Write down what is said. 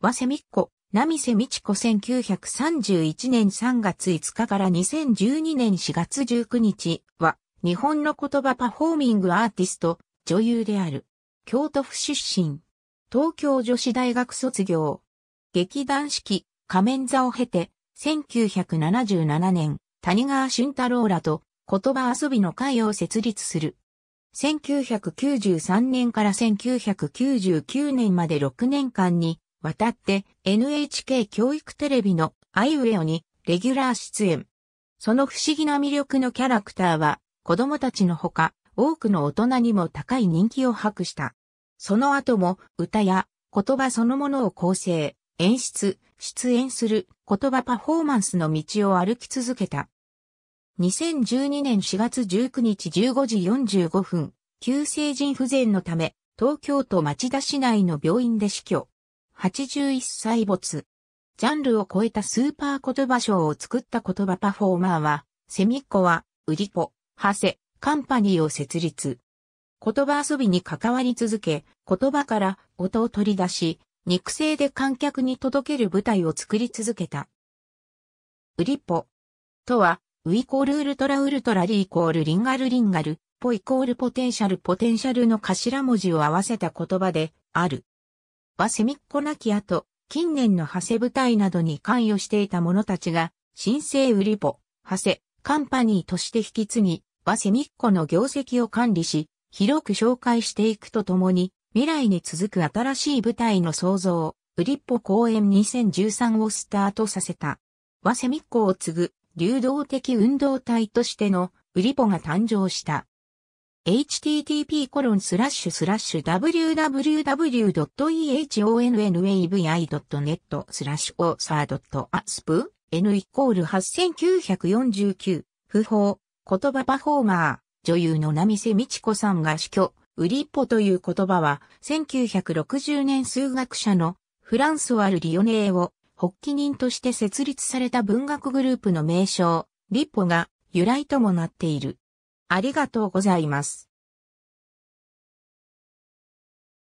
和瀬美子、み瀬美智子1931年3月5日から2012年4月19日は、日本の言葉パフォーミングアーティスト、女優である。京都府出身。東京女子大学卒業。劇団四季、仮面座を経て、1977年、谷川俊太郎らと言葉遊びの会を設立する。1993年から1999年まで6年間に渡って NHK 教育テレビのアイウェオにレギュラー出演。その不思議な魅力のキャラクターは子供たちのほか多くの大人にも高い人気を博した。その後も歌や言葉そのものを構成、演出、出演する言葉パフォーマンスの道を歩き続けた。2012年4月19日15時45分、急性腎不全のため、東京都町田市内の病院で死去。81歳没。ジャンルを超えたスーパー言葉賞を作った言葉パフォーマーは、セミッコは、ウリポ、ハセ、カンパニーを設立。言葉遊びに関わり続け、言葉から音を取り出し、肉声で観客に届ける舞台を作り続けた。ウリポとは、ウイコールウルトラウルトラリイコールリンガルリンガル、ポイコールポテンシャルポテンシャルの頭文字を合わせた言葉である。はセミッコなき後、近年の派生部隊などに関与していた者たちが、新生ウリポ、派生、カンパニーとして引き継ぎ、はセミッコの業績を管理し、広く紹介していくとともに、未来に続く新しい部隊の創造、ウリポ公演2013をスタートさせた。ワセミッコを継ぐ流動的運動体としてのウリポが誕生した。h t t p w w w e h o n n a v i n e t スラッシュオーサー .asp n イコール8949不法言葉パフォーマー女優の波瀬美智子さんが死去ウリッポという言葉は1960年数学者のフランスワル・リオネーを発起人として設立された文学グループの名称リッポが由来ともなっている。ありがとうございます。